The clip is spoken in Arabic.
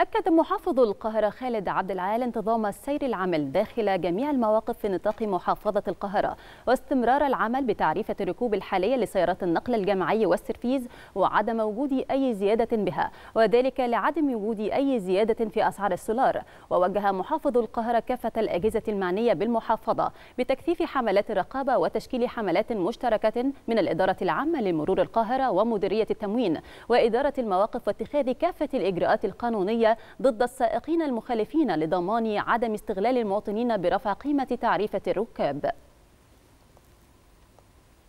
أكد محافظ القاهرة خالد عبد العال انتظام السير العمل داخل جميع المواقف في نطاق محافظة القاهرة واستمرار العمل بتعريفة الركوب الحالية لسيارات النقل الجمعي والسرفيز وعدم وجود أي زيادة بها وذلك لعدم وجود أي زيادة في أسعار السولار ووجه محافظ القاهرة كافة الأجهزة المعنية بالمحافظة بتكثيف حملات الرقابة وتشكيل حملات مشتركة من الإدارة العامة لمرور القاهرة ومديرية التموين وإدارة المواقف واتخاذ كافة الإجراءات القانونية ضد السائقين المخالفين لضمان عدم استغلال المواطنين برفع قيمة تعريفة الركاب